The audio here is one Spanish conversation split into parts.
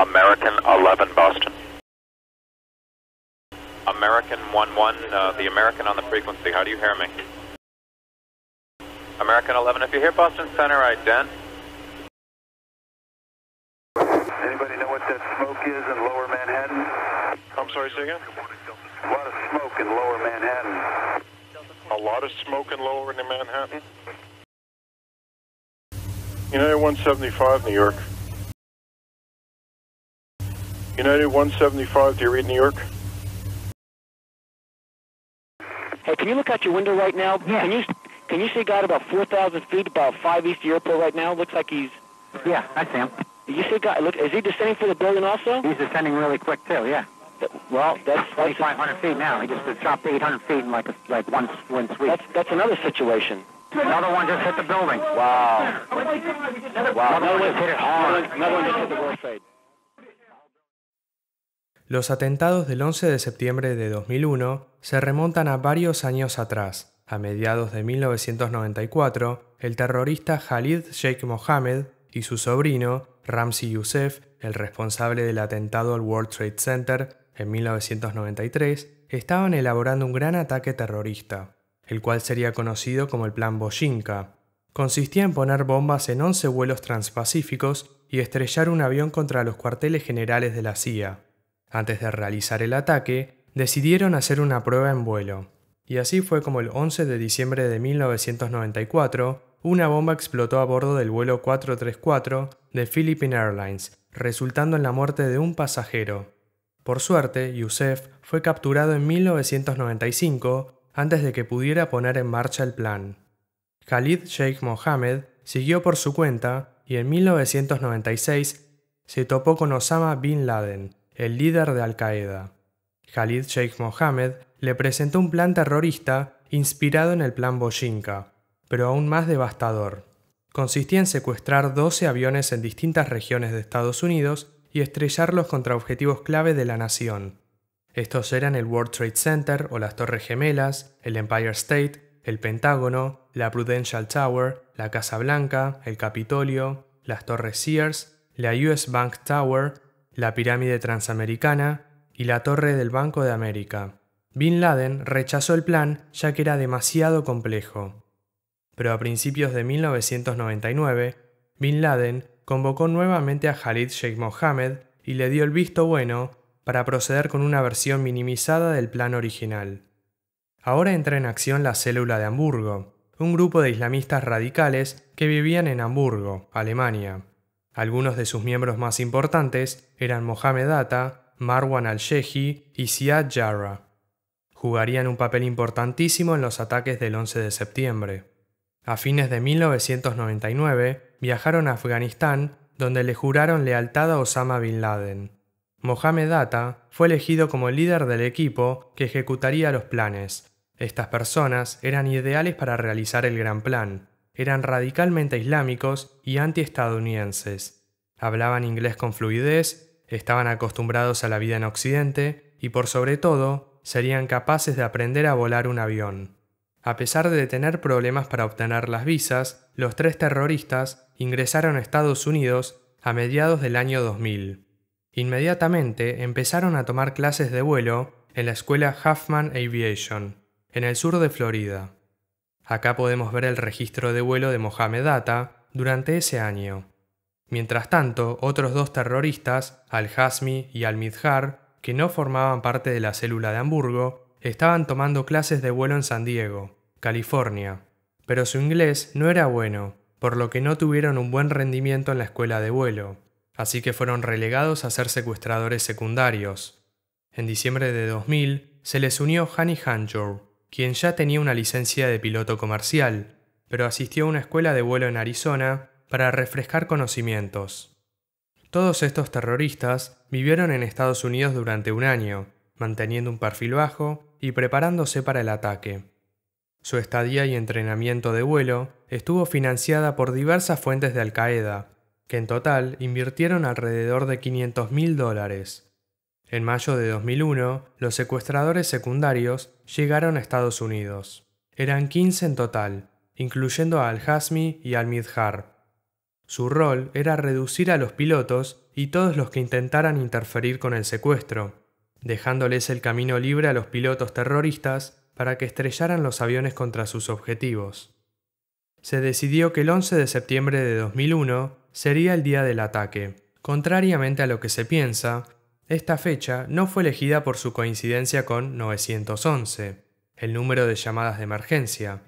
American 11 Boston. American 1-1, uh, the American on the frequency, how do you hear me? American 11, if you hear Boston Center, ident. Anybody know what that smoke is in lower Manhattan? I'm sorry, say again? A lot of smoke in lower Manhattan. A lot of smoke in lower Manhattan? United 175, New York. United 175, do you read New York? Hey, can you look out your window right now? Yeah. Can you can you see God about 4,000 feet, about 5 east of the airport right now? Looks like he's... Yeah, I see him. You see God, look, is he descending for the building also? He's descending really quick too, yeah. Well, that's 2,500 feet now. He just dropped 800 feet in like a, like one one sweep. That's that's another situation. Another one just hit the building. Wow. Wow. Another, another one just hit it hard. Another, another one just hit the World Trade. Los atentados del 11 de septiembre de 2001 se remontan a varios años atrás. A mediados de 1994, el terrorista Khalid Sheikh Mohammed y su sobrino, Ramzi Youssef, el responsable del atentado al World Trade Center en 1993, estaban elaborando un gran ataque terrorista, el cual sería conocido como el Plan Bojinka. Consistía en poner bombas en 11 vuelos transpacíficos y estrellar un avión contra los cuarteles generales de la CIA. Antes de realizar el ataque, decidieron hacer una prueba en vuelo, y así fue como el 11 de diciembre de 1994, una bomba explotó a bordo del vuelo 434 de Philippine Airlines, resultando en la muerte de un pasajero. Por suerte, Youssef fue capturado en 1995 antes de que pudiera poner en marcha el plan. Khalid Sheikh Mohammed siguió por su cuenta y en 1996 se topó con Osama Bin Laden, el líder de Al-Qaeda. Khalid Sheikh Mohammed le presentó un plan terrorista inspirado en el plan Bojinka, pero aún más devastador. Consistía en secuestrar 12 aviones en distintas regiones de Estados Unidos y estrellarlos contra objetivos clave de la nación. Estos eran el World Trade Center o las Torres Gemelas, el Empire State, el Pentágono, la Prudential Tower, la Casa Blanca, el Capitolio, las Torres Sears, la US Bank Tower la pirámide transamericana y la torre del Banco de América. Bin Laden rechazó el plan ya que era demasiado complejo. Pero a principios de 1999, Bin Laden convocó nuevamente a Khalid Sheikh Mohammed y le dio el visto bueno para proceder con una versión minimizada del plan original. Ahora entra en acción la célula de Hamburgo, un grupo de islamistas radicales que vivían en Hamburgo, Alemania. Algunos de sus miembros más importantes eran Mohamed Atta, Marwan al-Shehi y Siad Jarrah. Jugarían un papel importantísimo en los ataques del 11 de septiembre. A fines de 1999 viajaron a Afganistán, donde le juraron lealtad a Osama bin Laden. Mohamed Atta fue elegido como líder del equipo que ejecutaría los planes. Estas personas eran ideales para realizar el gran plan, eran radicalmente islámicos y antiestadounidenses. Hablaban inglés con fluidez, estaban acostumbrados a la vida en Occidente y por sobre todo serían capaces de aprender a volar un avión. A pesar de tener problemas para obtener las visas, los tres terroristas ingresaron a Estados Unidos a mediados del año 2000. Inmediatamente empezaron a tomar clases de vuelo en la escuela Huffman Aviation, en el sur de Florida. Acá podemos ver el registro de vuelo de Mohamed Data durante ese año. Mientras tanto, otros dos terroristas, Al-Hazmi y Al-Midhar, que no formaban parte de la célula de Hamburgo, estaban tomando clases de vuelo en San Diego, California. Pero su inglés no era bueno, por lo que no tuvieron un buen rendimiento en la escuela de vuelo, así que fueron relegados a ser secuestradores secundarios. En diciembre de 2000 se les unió Hani Hanjour, quien ya tenía una licencia de piloto comercial, pero asistió a una escuela de vuelo en Arizona para refrescar conocimientos. Todos estos terroristas vivieron en Estados Unidos durante un año, manteniendo un perfil bajo y preparándose para el ataque. Su estadía y entrenamiento de vuelo estuvo financiada por diversas fuentes de Al Qaeda, que en total invirtieron alrededor de 500 mil dólares. En mayo de 2001, los secuestradores secundarios llegaron a Estados Unidos. Eran 15 en total, incluyendo a Al-Hazmi y Al-Midhar. Su rol era reducir a los pilotos y todos los que intentaran interferir con el secuestro, dejándoles el camino libre a los pilotos terroristas para que estrellaran los aviones contra sus objetivos. Se decidió que el 11 de septiembre de 2001 sería el día del ataque. Contrariamente a lo que se piensa, esta fecha no fue elegida por su coincidencia con 911, el número de llamadas de emergencia,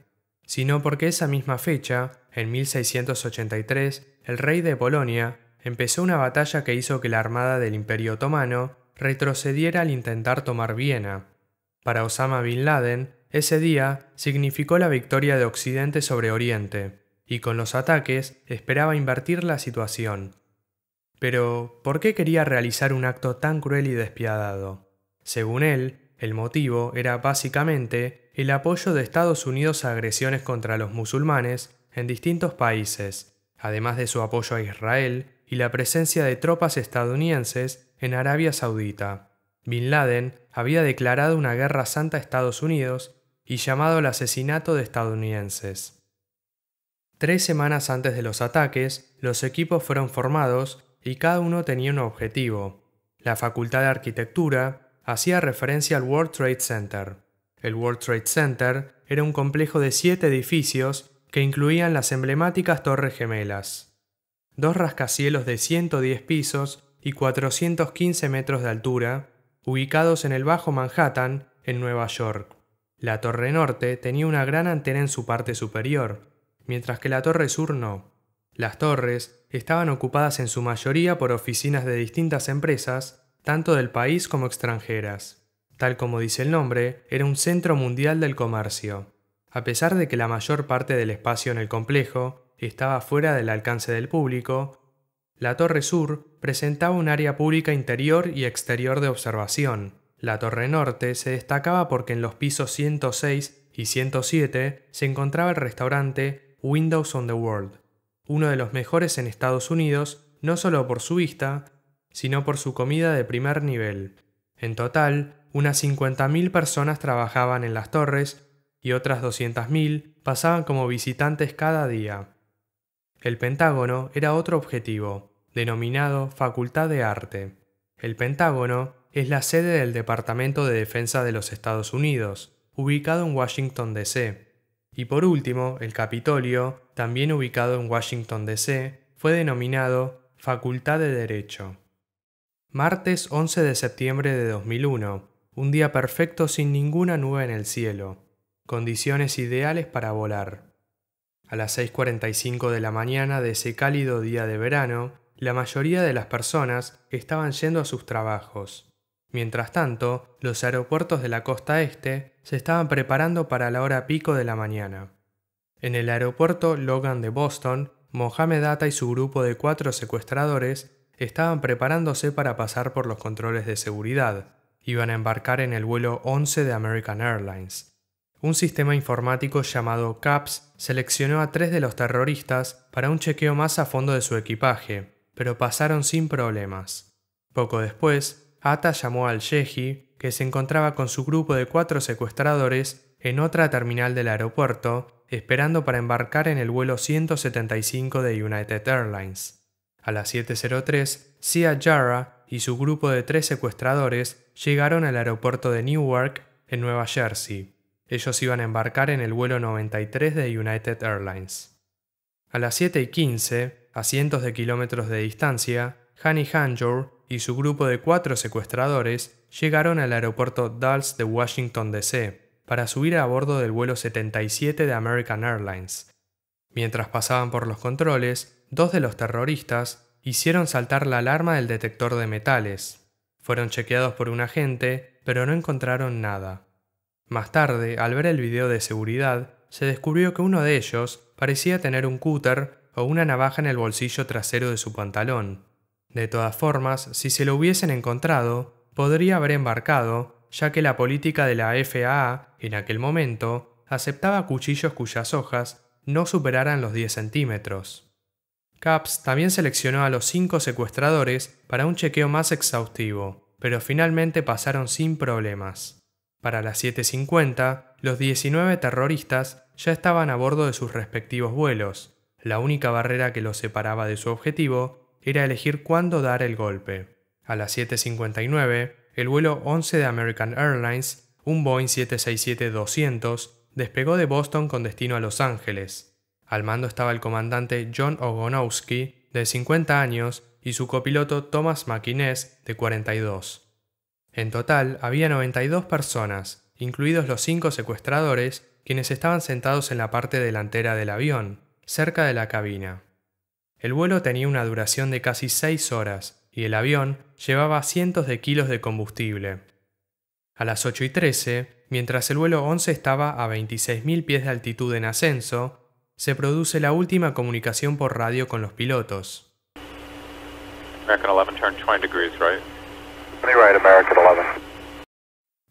sino porque esa misma fecha, en 1683, el rey de Polonia empezó una batalla que hizo que la armada del Imperio Otomano retrocediera al intentar tomar Viena. Para Osama bin Laden, ese día significó la victoria de Occidente sobre Oriente, y con los ataques esperaba invertir la situación, pero, ¿por qué quería realizar un acto tan cruel y despiadado? Según él, el motivo era básicamente el apoyo de Estados Unidos a agresiones contra los musulmanes en distintos países, además de su apoyo a Israel y la presencia de tropas estadounidenses en Arabia Saudita. Bin Laden había declarado una guerra santa a Estados Unidos y llamado al asesinato de estadounidenses. Tres semanas antes de los ataques, los equipos fueron formados y cada uno tenía un objetivo. La Facultad de Arquitectura hacía referencia al World Trade Center. El World Trade Center era un complejo de siete edificios que incluían las emblemáticas Torres Gemelas. Dos rascacielos de 110 pisos y 415 metros de altura, ubicados en el Bajo Manhattan, en Nueva York. La Torre Norte tenía una gran antena en su parte superior, mientras que la Torre Sur no. Las torres estaban ocupadas en su mayoría por oficinas de distintas empresas, tanto del país como extranjeras. Tal como dice el nombre, era un centro mundial del comercio. A pesar de que la mayor parte del espacio en el complejo estaba fuera del alcance del público, la Torre Sur presentaba un área pública interior y exterior de observación. La Torre Norte se destacaba porque en los pisos 106 y 107 se encontraba el restaurante Windows on the World, uno de los mejores en Estados Unidos, no solo por su vista, sino por su comida de primer nivel. En total, unas 50.000 personas trabajaban en las torres y otras 200.000 pasaban como visitantes cada día. El Pentágono era otro objetivo, denominado Facultad de Arte. El Pentágono es la sede del Departamento de Defensa de los Estados Unidos, ubicado en Washington, D.C. Y por último, el Capitolio, también ubicado en Washington, D.C., fue denominado Facultad de Derecho. Martes 11 de septiembre de 2001, un día perfecto sin ninguna nube en el cielo, condiciones ideales para volar. A las 6.45 de la mañana de ese cálido día de verano, la mayoría de las personas estaban yendo a sus trabajos. Mientras tanto, los aeropuertos de la costa este se estaban preparando para la hora pico de la mañana. En el aeropuerto Logan de Boston, Mohamed Atta y su grupo de cuatro secuestradores estaban preparándose para pasar por los controles de seguridad. Iban a embarcar en el vuelo 11 de American Airlines. Un sistema informático llamado CAPS seleccionó a tres de los terroristas para un chequeo más a fondo de su equipaje, pero pasaron sin problemas. Poco después, Atta llamó al Yehi, que se encontraba con su grupo de cuatro secuestradores en otra terminal del aeropuerto, esperando para embarcar en el vuelo 175 de United Airlines. A las 7.03, Sia Jara y su grupo de tres secuestradores llegaron al aeropuerto de Newark, en Nueva Jersey. Ellos iban a embarcar en el vuelo 93 de United Airlines. A las 7.15, a cientos de kilómetros de distancia, Hani Hanjour y su grupo de cuatro secuestradores llegaron al aeropuerto Dulles de Washington, D.C., para subir a bordo del vuelo 77 de American Airlines. Mientras pasaban por los controles, dos de los terroristas hicieron saltar la alarma del detector de metales. Fueron chequeados por un agente, pero no encontraron nada. Más tarde, al ver el video de seguridad, se descubrió que uno de ellos parecía tener un cúter o una navaja en el bolsillo trasero de su pantalón. De todas formas, si se lo hubiesen encontrado, podría haber embarcado, ya que la política de la FAA, en aquel momento, aceptaba cuchillos cuyas hojas no superaran los 10 centímetros. Caps también seleccionó a los cinco secuestradores para un chequeo más exhaustivo, pero finalmente pasaron sin problemas. Para las 7.50, los 19 terroristas ya estaban a bordo de sus respectivos vuelos. La única barrera que los separaba de su objetivo era elegir cuándo dar el golpe. A las 7.59, el vuelo 11 de American Airlines, un Boeing 767-200, despegó de Boston con destino a Los Ángeles. Al mando estaba el comandante John Ogonowski, de 50 años, y su copiloto Thomas McInnes, de 42. En total, había 92 personas, incluidos los cinco secuestradores, quienes estaban sentados en la parte delantera del avión, cerca de la cabina. El vuelo tenía una duración de casi 6 horas, y el avión llevaba cientos de kilos de combustible. A las 8 y 13, mientras el vuelo 11 estaba a 26.000 pies de altitud en ascenso, se produce la última comunicación por radio con los pilotos.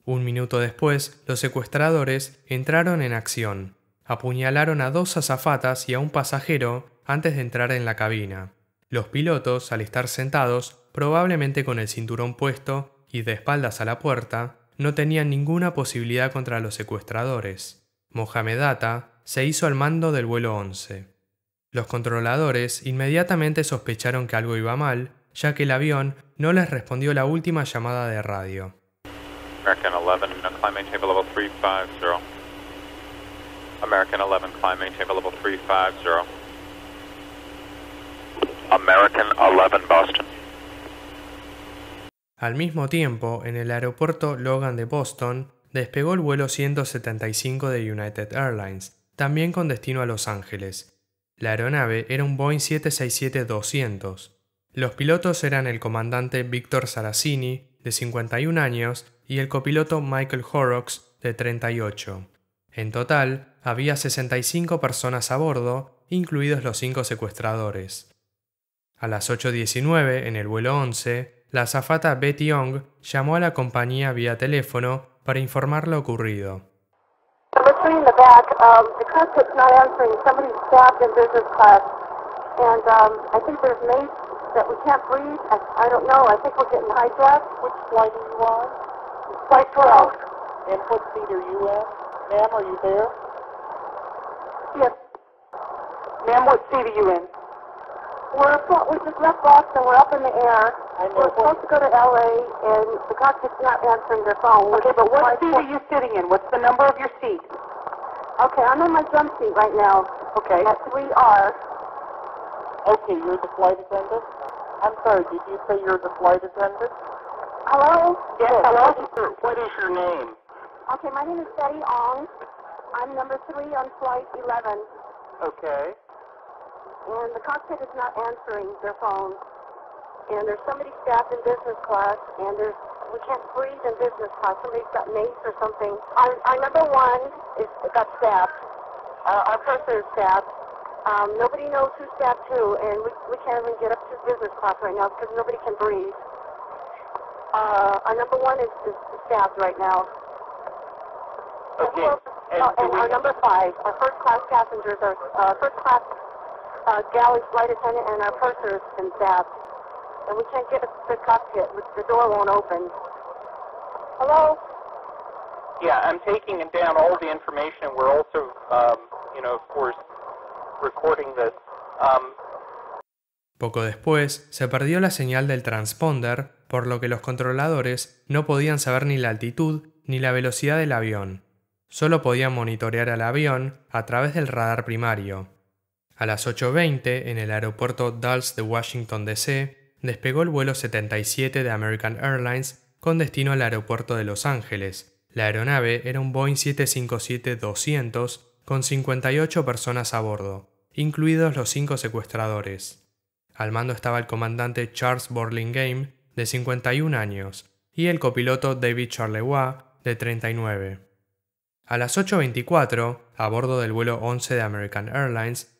Un minuto después, los secuestradores entraron en acción. Apuñalaron a dos azafatas y a un pasajero antes de entrar en la cabina. Los pilotos, al estar sentados, probablemente con el cinturón puesto y de espaldas a la puerta, no tenían ninguna posibilidad contra los secuestradores. Mohamed Atta se hizo al mando del vuelo 11. Los controladores inmediatamente sospecharon que algo iba mal, ya que el avión no les respondió la última llamada de radio. American 11, climbing table level 350. American 11, climbing table level 350. American 11 Boston. Al mismo tiempo, en el aeropuerto Logan de Boston, despegó el vuelo 175 de United Airlines, también con destino a Los Ángeles. La aeronave era un Boeing 767-200. Los pilotos eran el comandante Víctor Saracini, de 51 años, y el copiloto Michael Horrocks, de 38. En total, había 65 personas a bordo, incluidos los cinco secuestradores. A las 8.19, en el vuelo 11, la azafata Betty Young llamó a la compañía vía teléfono para informar lo ocurrido. We're we just left Boston. We're up in the air. We're supposed to go to LA, and the cockpit's not answering their phone. Okay, but what seat are you sitting in? What's the number of your seat? Okay, I'm in my jump seat right now. Okay. At 3R. Okay, you're the flight attendant? I'm sorry, did you say you're the flight attendant? Hello? Yes, hello? What is your, what is your name? Okay, my name is Betty Ong. I'm number three on flight 11. Okay and the cockpit is not answering their phone. And there's somebody staffed in business class, and there's we can't breathe in business class. Somebody's got mace or something. Our, our number one is got stabbed. Uh, our purser is stabbed. Um, nobody knows who's stabbed who, and we, we can't even get up to business class right now because nobody can breathe. Uh, our number one is, is staffed right now. Okay. And, and, and our number five, our first class passengers are uh, first class a uh, galley flight attendant and our purser has been stabbed. And we can't get the cockpit. The door won't open. Hello? Yeah, I'm taking down all the information. We're also, um, you know, of course, recording this. Um... Poco después, se perdió la señal del transponder, por lo que los controladores no podían saber ni la altitud ni la velocidad del avión. Solo podían monitorear al avión a través del radar primario, a las 8.20, en el aeropuerto Dulles de Washington, D.C., despegó el vuelo 77 de American Airlines con destino al aeropuerto de Los Ángeles. La aeronave era un Boeing 757-200 con 58 personas a bordo, incluidos los cinco secuestradores. Al mando estaba el comandante Charles Burlingame, de 51 años, y el copiloto David Charlevoix, de 39. A las 8.24, a bordo del vuelo 11 de American Airlines,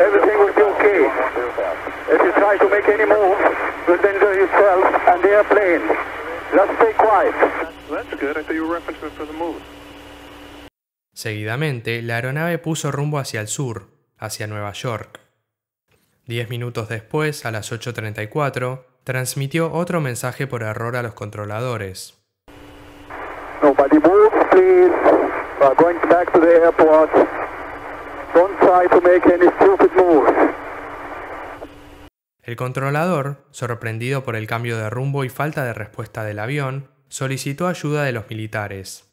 everything will be okay. If you try to make any move, you'll danger yourself and the airplane. Just stay quiet. That's good. I thought you were referencing for the move. Seguidamente, la aeronave puso rumbo hacia el sur, hacia Nueva York. Diez minutos después, a las 8.34, transmitió otro mensaje por error a los controladores. Nobody move, please. We're going back to the airport. El controlador, sorprendido por el cambio de rumbo y falta de respuesta del avión, solicitó ayuda de los militares.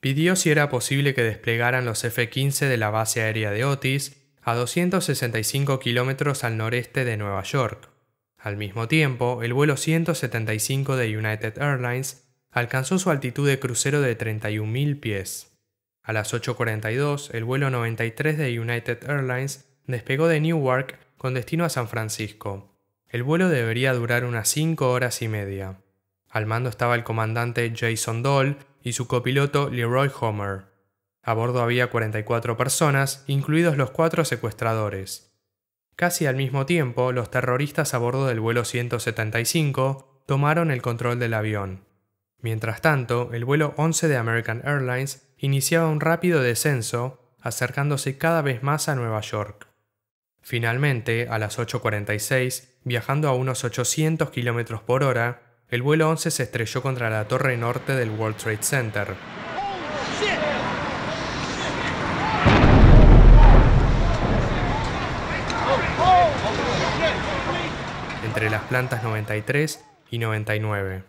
Pidió si era posible que desplegaran los F-15 de la base aérea de Otis a 265 kilómetros al noreste de Nueva York. Al mismo tiempo, el vuelo 175 de United Airlines alcanzó su altitud de crucero de 31.000 pies. A las 8.42, el vuelo 93 de United Airlines despegó de Newark con destino a San Francisco. El vuelo debería durar unas 5 horas y media. Al mando estaba el comandante Jason Doll y su copiloto Leroy Homer. A bordo había 44 personas, incluidos los cuatro secuestradores. Casi al mismo tiempo, los terroristas a bordo del vuelo 175 tomaron el control del avión. Mientras tanto, el vuelo 11 de American Airlines iniciaba un rápido descenso, acercándose cada vez más a Nueva York. Finalmente, a las 8.46, viajando a unos 800 km por hora, el vuelo 11 se estrelló contra la torre norte del World Trade Center. entre las plantas 93 y 99.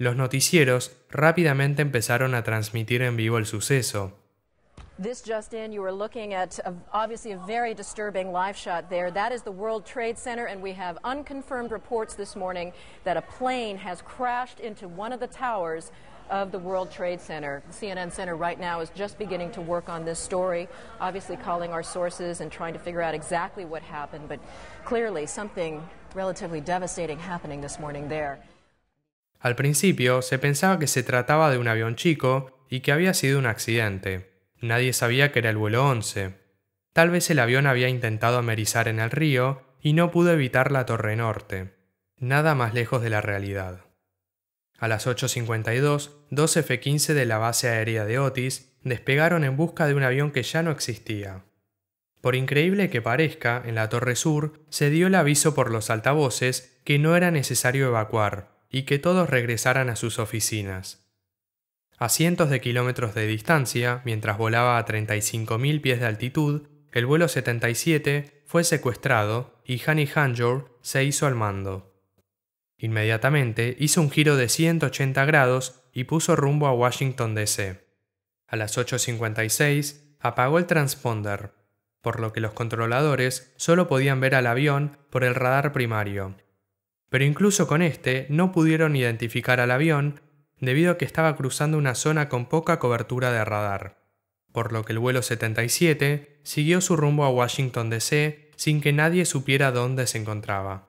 los noticieros rápidamente empezaron a transmitir en vivo el suceso. This just in, you were looking at a, uh, obviously a very disturbing live shot there. That is the World Trade Center, and we have unconfirmed reports this morning that a plane has crashed into one of the towers of the World Trade Center. CNN Center right now is just beginning to work on this story, obviously calling our sources and trying to figure out exactly what happened, but clearly something relatively devastating happening this morning there. Al principio se pensaba que se trataba de un avión chico y que había sido un accidente. Nadie sabía que era el vuelo 11. Tal vez el avión había intentado amerizar en el río y no pudo evitar la torre norte. Nada más lejos de la realidad. A las 8.52, dos F-15 de la base aérea de Otis despegaron en busca de un avión que ya no existía. Por increíble que parezca, en la Torre Sur se dio el aviso por los altavoces que no era necesario evacuar, y que todos regresaran a sus oficinas. A cientos de kilómetros de distancia, mientras volaba a 35.000 pies de altitud, el vuelo 77 fue secuestrado y Hani Hanjour se hizo al mando. Inmediatamente hizo un giro de 180 grados y puso rumbo a Washington DC. A las 8.56 apagó el transponder, por lo que los controladores solo podían ver al avión por el radar primario. Pero incluso con este no pudieron identificar al avión debido a que estaba cruzando una zona con poca cobertura de radar, por lo que el vuelo 77 siguió su rumbo a Washington DC sin que nadie supiera dónde se encontraba.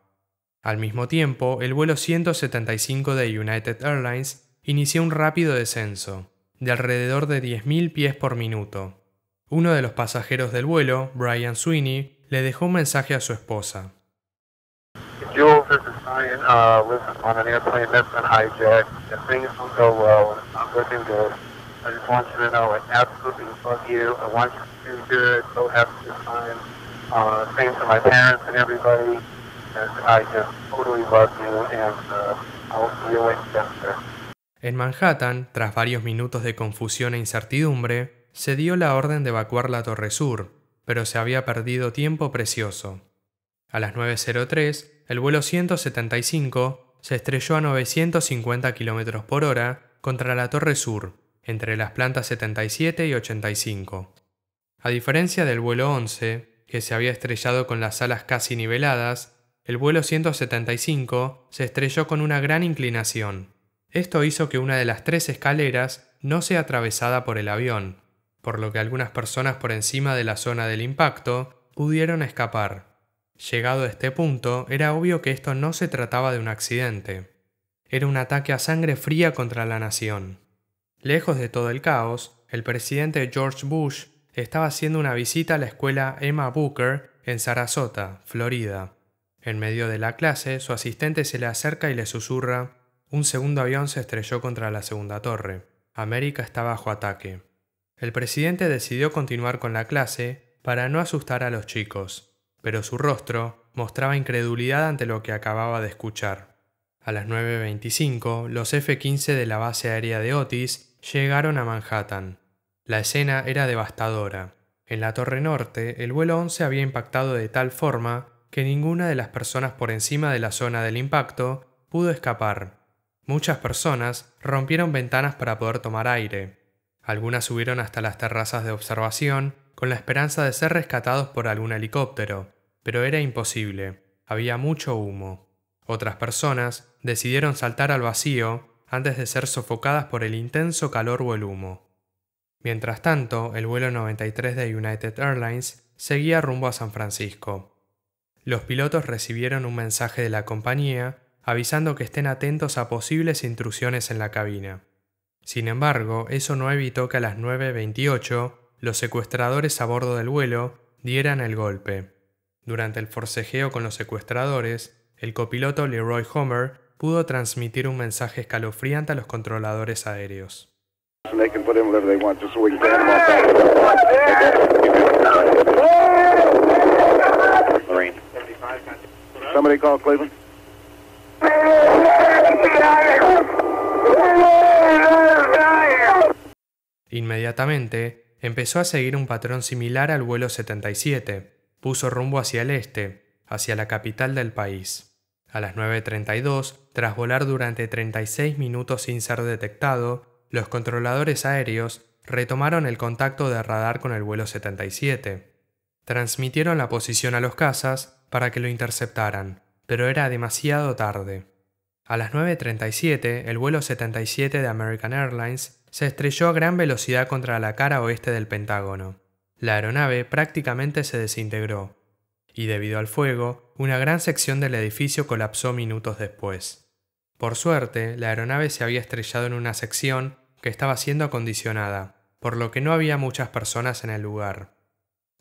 Al mismo tiempo, el vuelo 175 de United Airlines inició un rápido descenso, de alrededor de 10.000 pies por minuto. Uno de los pasajeros del vuelo, Brian Sweeney, le dejó un mensaje a su esposa. Jules, this is Ryan. Uh, was on an airplane that's been hijacked. If things don't go well, and it's not looking good, I just want you to know I absolutely love you. I want you to do good. So happy to time. Uh, thanks to my parents and everybody. And I just totally love you, and uh, I will see you later. En Manhattan, tras varios minutos de confusión e incertidumbre, se dio la orden de evacuar la Torre Sur, pero se había perdido tiempo precioso. A las 9.03, el vuelo 175 se estrelló a 950 km por hora contra la Torre Sur, entre las plantas 77 y 85. A diferencia del vuelo 11, que se había estrellado con las alas casi niveladas, el vuelo 175 se estrelló con una gran inclinación. Esto hizo que una de las tres escaleras no sea atravesada por el avión, por lo que algunas personas por encima de la zona del impacto pudieron escapar. Llegado a este punto, era obvio que esto no se trataba de un accidente. Era un ataque a sangre fría contra la nación. Lejos de todo el caos, el presidente George Bush estaba haciendo una visita a la escuela Emma Booker en Sarasota, Florida. En medio de la clase, su asistente se le acerca y le susurra, un segundo avión se estrelló contra la segunda torre. América está bajo ataque. El presidente decidió continuar con la clase para no asustar a los chicos pero su rostro mostraba incredulidad ante lo que acababa de escuchar. A las 9.25, los F-15 de la base aérea de Otis llegaron a Manhattan. La escena era devastadora. En la Torre Norte, el vuelo 11 había impactado de tal forma que ninguna de las personas por encima de la zona del impacto pudo escapar. Muchas personas rompieron ventanas para poder tomar aire. Algunas subieron hasta las terrazas de observación con la esperanza de ser rescatados por algún helicóptero, pero era imposible, había mucho humo. Otras personas decidieron saltar al vacío antes de ser sofocadas por el intenso calor o el humo. Mientras tanto, el vuelo 93 de United Airlines seguía rumbo a San Francisco. Los pilotos recibieron un mensaje de la compañía avisando que estén atentos a posibles intrusiones en la cabina. Sin embargo, eso no evitó que a las 9.28 los secuestradores a bordo del vuelo dieran el golpe. Durante el forcejeo con los secuestradores, el copiloto Leroy Homer pudo transmitir un mensaje escalofriante a los controladores aéreos. Inmediatamente, empezó a seguir un patrón similar al vuelo 77, puso rumbo hacia el este, hacia la capital del país. A las 9.32, tras volar durante 36 minutos sin ser detectado, los controladores aéreos retomaron el contacto de radar con el vuelo 77. Transmitieron la posición a los cazas para que lo interceptaran, pero era demasiado tarde. A las 9.37, el vuelo 77 de American Airlines se estrelló a gran velocidad contra la cara oeste del Pentágono. La aeronave prácticamente se desintegró, y debido al fuego, una gran sección del edificio colapsó minutos después. Por suerte, la aeronave se había estrellado en una sección que estaba siendo acondicionada, por lo que no había muchas personas en el lugar.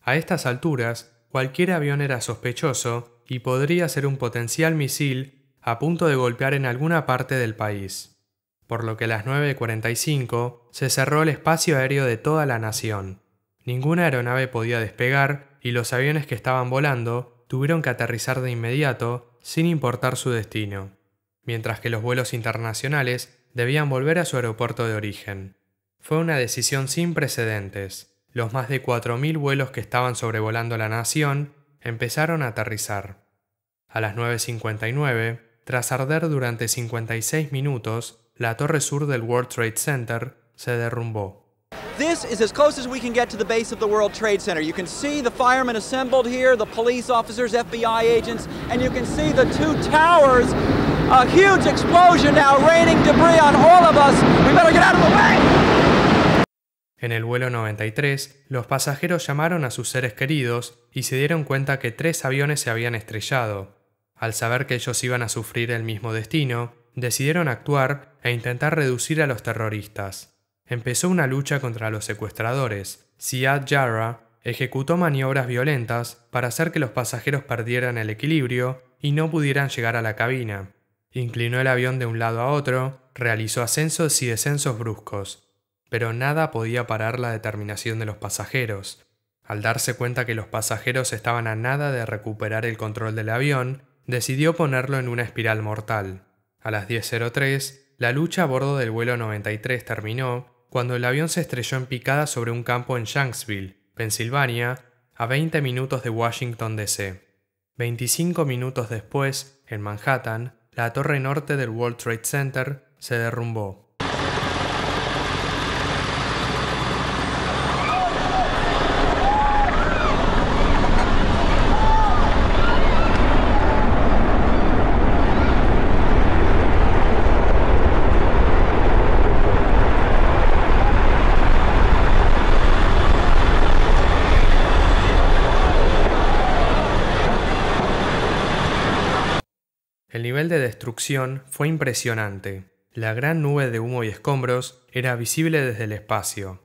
A estas alturas, cualquier avión era sospechoso y podría ser un potencial misil a punto de golpear en alguna parte del país por lo que a las 9.45 se cerró el espacio aéreo de toda la nación. Ninguna aeronave podía despegar y los aviones que estaban volando tuvieron que aterrizar de inmediato sin importar su destino, mientras que los vuelos internacionales debían volver a su aeropuerto de origen. Fue una decisión sin precedentes. Los más de 4.000 vuelos que estaban sobrevolando la nación empezaron a aterrizar. A las 9.59, tras arder durante 56 minutos, la torre sur del World Trade Center se derrumbó. En el vuelo 93, los pasajeros llamaron a sus seres queridos y se dieron cuenta que tres aviones se habían estrellado. Al saber que ellos iban a sufrir el mismo destino, decidieron actuar e intentar reducir a los terroristas. Empezó una lucha contra los secuestradores. Siad Jarrah ejecutó maniobras violentas para hacer que los pasajeros perdieran el equilibrio y no pudieran llegar a la cabina. Inclinó el avión de un lado a otro, realizó ascensos y descensos bruscos, pero nada podía parar la determinación de los pasajeros. Al darse cuenta que los pasajeros estaban a nada de recuperar el control del avión, decidió ponerlo en una espiral mortal. A las 10.03, la lucha a bordo del vuelo 93 terminó cuando el avión se estrelló en picada sobre un campo en Shanksville, Pensilvania, a 20 minutos de Washington, D.C. 25 minutos después, en Manhattan, la torre norte del World Trade Center se derrumbó. nivel de destrucción fue impresionante. La gran nube de humo y escombros era visible desde el espacio.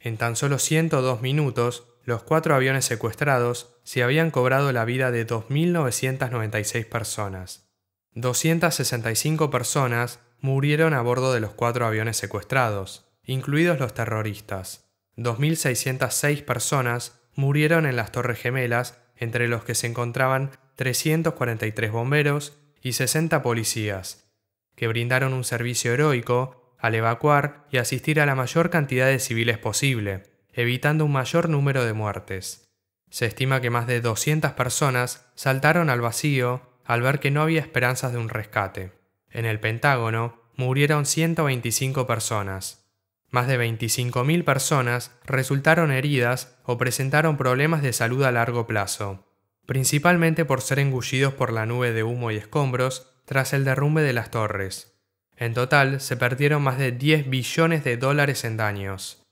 En tan solo 102 minutos, los cuatro aviones secuestrados se habían cobrado la vida de 2.996 personas. 265 personas murieron a bordo de los cuatro aviones secuestrados, incluidos los terroristas. 2.606 personas murieron en las Torres Gemelas, entre los que se encontraban 343 bomberos y 60 policías, que brindaron un servicio heroico al evacuar y asistir a la mayor cantidad de civiles posible, evitando un mayor número de muertes. Se estima que más de 200 personas saltaron al vacío al ver que no había esperanzas de un rescate. En el Pentágono murieron 125 personas. Más de 25.000 personas resultaron heridas o presentaron problemas de salud a largo plazo, principalmente por ser engullidos por la nube de humo y escombros tras el derrumbe de las torres. En total, se perdieron más de 10 billones de dólares en daños.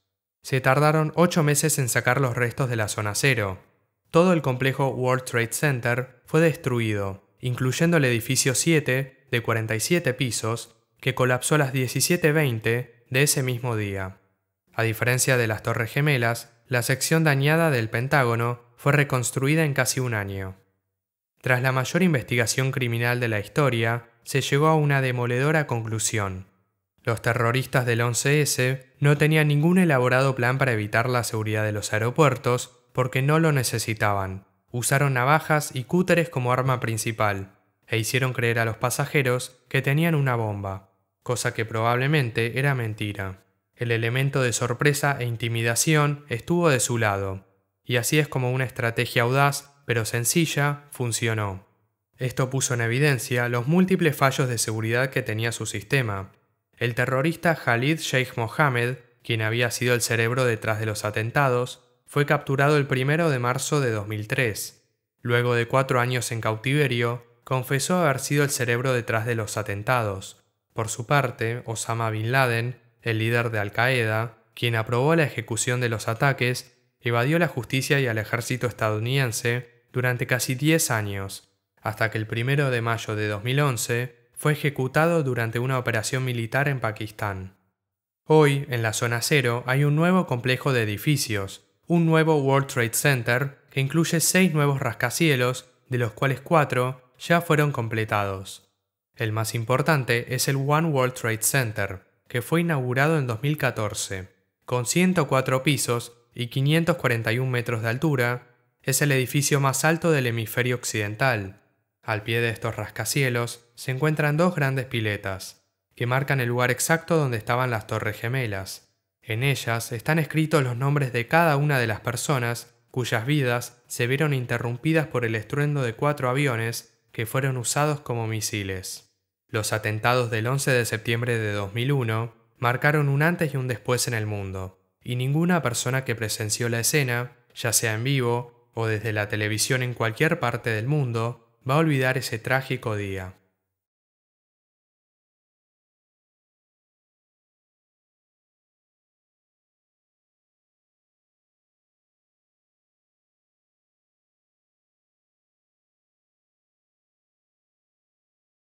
Se tardaron 8 meses en sacar los restos de la zona cero. Todo el complejo World Trade Center fue destruido, incluyendo el edificio 7, de 47 pisos, que colapsó a las 17.20 de ese mismo día. A diferencia de las Torres Gemelas, la sección dañada del Pentágono fue reconstruida en casi un año. Tras la mayor investigación criminal de la historia, se llegó a una demoledora conclusión. Los terroristas del 11S no tenían ningún elaborado plan para evitar la seguridad de los aeropuertos porque no lo necesitaban. Usaron navajas y cúteres como arma principal e hicieron creer a los pasajeros que tenían una bomba, cosa que probablemente era mentira. El elemento de sorpresa e intimidación estuvo de su lado, y así es como una estrategia audaz, pero sencilla, funcionó. Esto puso en evidencia los múltiples fallos de seguridad que tenía su sistema. El terrorista Khalid Sheikh Mohammed, quien había sido el cerebro detrás de los atentados, fue capturado el 1 de marzo de 2003. Luego de cuatro años en cautiverio, confesó haber sido el cerebro detrás de los atentados. Por su parte, Osama Bin Laden, el líder de Al-Qaeda, quien aprobó la ejecución de los ataques, evadió la justicia y al ejército estadounidense durante casi 10 años, hasta que el 1 de mayo de 2011 fue ejecutado durante una operación militar en Pakistán. Hoy, en la zona cero, hay un nuevo complejo de edificios, un nuevo World Trade Center que incluye seis nuevos rascacielos, de los cuales cuatro ya fueron completados. El más importante es el One World Trade Center, que fue inaugurado en 2014, con 104 pisos y 541 metros de altura, es el edificio más alto del hemisferio occidental. Al pie de estos rascacielos se encuentran dos grandes piletas, que marcan el lugar exacto donde estaban las torres gemelas. En ellas están escritos los nombres de cada una de las personas cuyas vidas se vieron interrumpidas por el estruendo de cuatro aviones que fueron usados como misiles. Los atentados del 11 de septiembre de 2001 marcaron un antes y un después en el mundo y ninguna persona que presenció la escena, ya sea en vivo o desde la televisión en cualquier parte del mundo, va a olvidar ese trágico día.